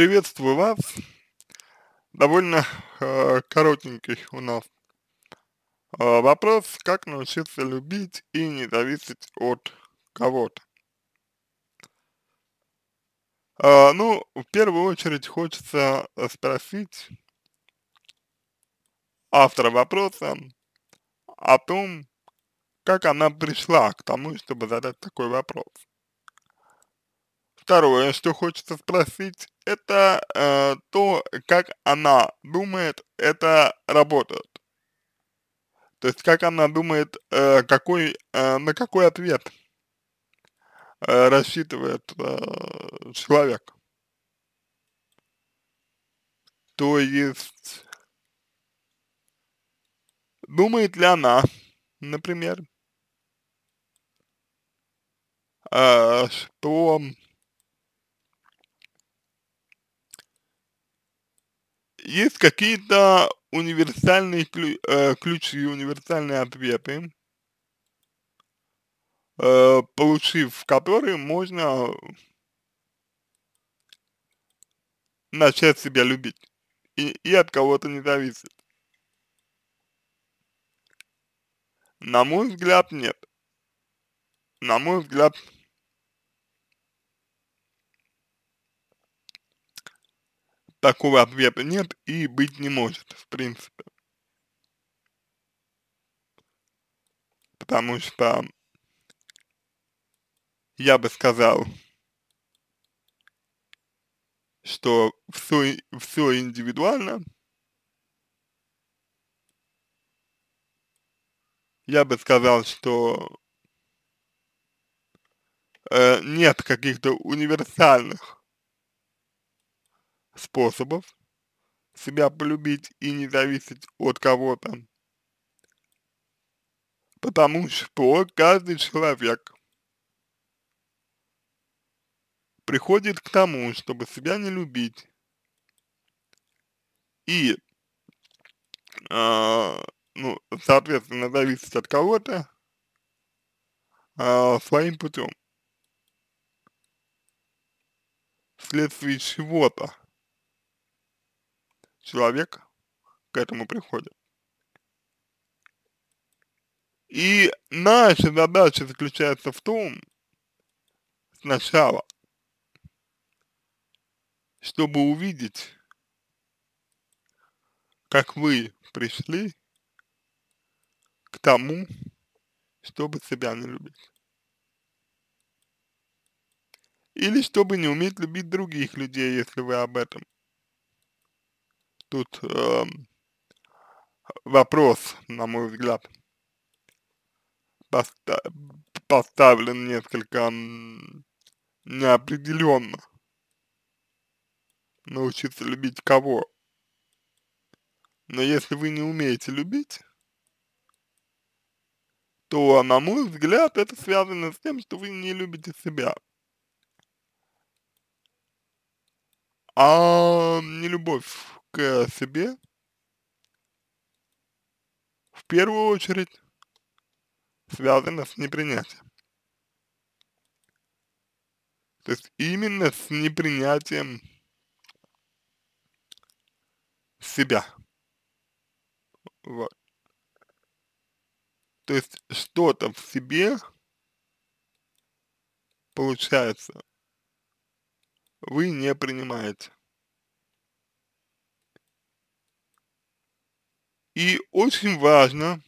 приветствую вас. Довольно э, коротенький у нас э, вопрос, как научиться любить и не зависеть от кого-то. Э, ну, в первую очередь хочется спросить автора вопроса о том, как она пришла к тому, чтобы задать такой вопрос. Второе, что хочется спросить, это э, то, как она думает, это работает. То есть, как она думает, э, какой, э, на какой ответ э, рассчитывает э, человек. То есть, думает ли она, например, э, что есть какие-то универсальные ключ, э, ключи, универсальные ответы, э, получив которые можно начать себя любить. И, и от кого-то не зависит. На мой взгляд, нет. На мой взгляд, такого ответа нет и быть не может, в принципе. Потому что я бы сказал, что все, все индивидуально. Я бы сказал, что э, нет каких-то универсальных способов себя полюбить и не зависеть от кого-то. Потому что каждый человек приходит к тому, чтобы себя не любить и, э, ну, соответственно, зависеть от кого-то э, своим путем, вследствие чего-то человек к этому приходит. И наша задача заключается в том, сначала, чтобы увидеть, как вы пришли к тому, чтобы себя не любить. Или чтобы не уметь любить других людей, если вы об этом тут э, вопрос, на мой взгляд, поста поставлен несколько неопределенно. Научиться любить кого? Но если вы не умеете любить, то, на мой взгляд, это связано с тем, что вы не любите себя. А не любовь к э, себе в первую очередь связано с непринятием. То есть именно с непринятием себя. Вот. То есть что-то в себе получается вы не принимаете. И очень важно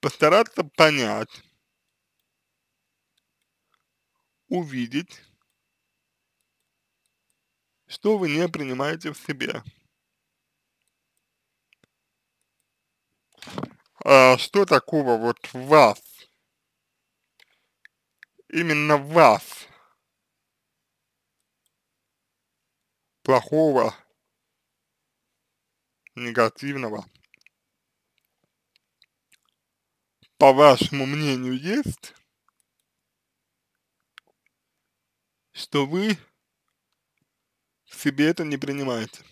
постараться понять, увидеть, что вы не принимаете в себе. А что такого вот в вас, именно в вас, плохого, негативного, по вашему мнению, есть, что вы себе это не принимаете.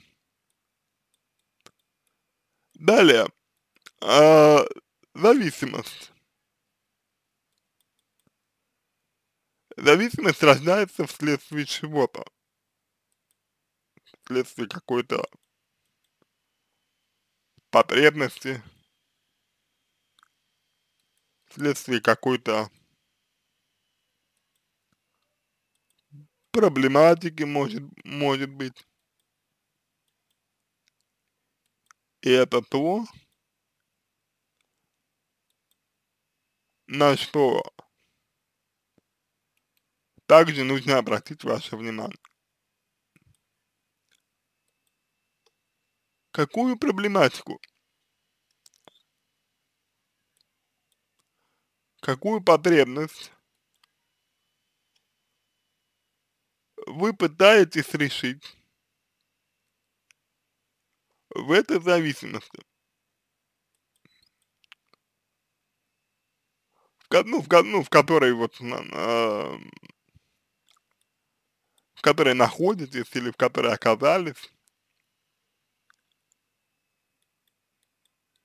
Далее, э, зависимость. Зависимость рождается вследствие чего-то вследствие какой-то потребности, вследствие какой-то проблематики, может, может быть. И это то, на что также нужно обратить ваше внимание. Какую проблематику? Какую потребность вы пытаетесь решить в этой зависимости? в ну, в, ну, в которой вот, э, в которой находитесь или в которой оказались,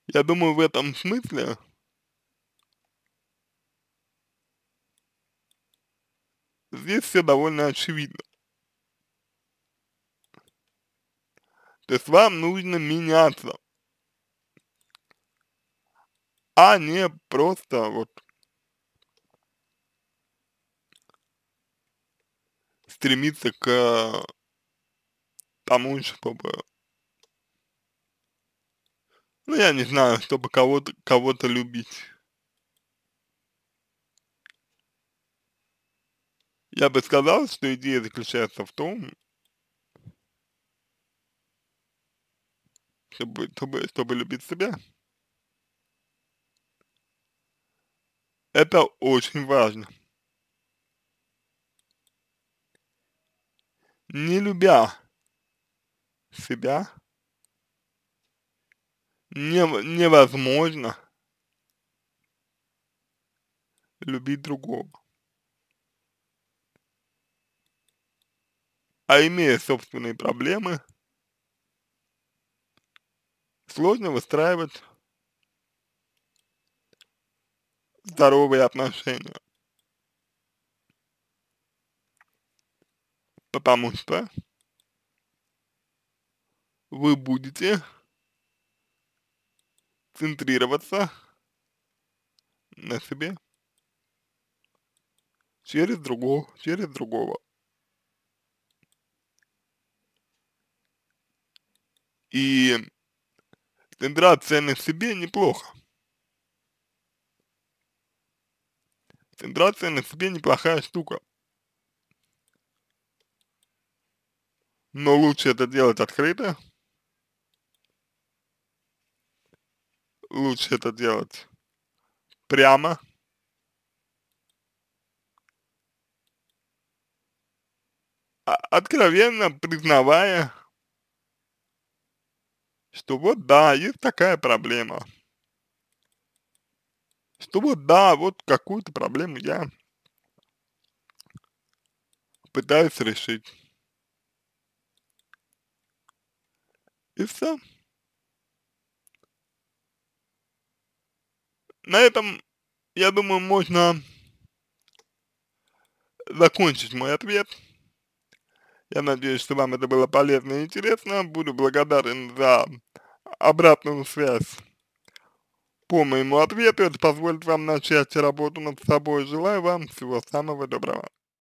Я думаю, в этом смысле здесь все довольно очевидно. То есть вам нужно меняться, а не просто вот стремиться к тому, чтобы ну, я не знаю, чтобы кого-то кого, любить. Я бы сказал, что идея заключается в том, чтобы, чтобы, чтобы любить себя. Это очень важно. Не любя себя, невозможно любить другого. А имея собственные проблемы, сложно выстраивать здоровые отношения. Потому что вы будете концентрироваться на себе через другого, через другого. И центрация на себе неплохо. центрация на себе неплохая штука. Но лучше это делать открыто, лучше это делать прямо. А, откровенно признавая, что вот да, есть такая проблема. Что вот да, вот какую-то проблему я пытаюсь решить. И все. на этом, я думаю, можно закончить мой ответ. Я надеюсь, что вам это было полезно и интересно. Буду благодарен за обратную связь по моему ответу. Это позволит вам начать работу над собой. Желаю вам всего самого доброго.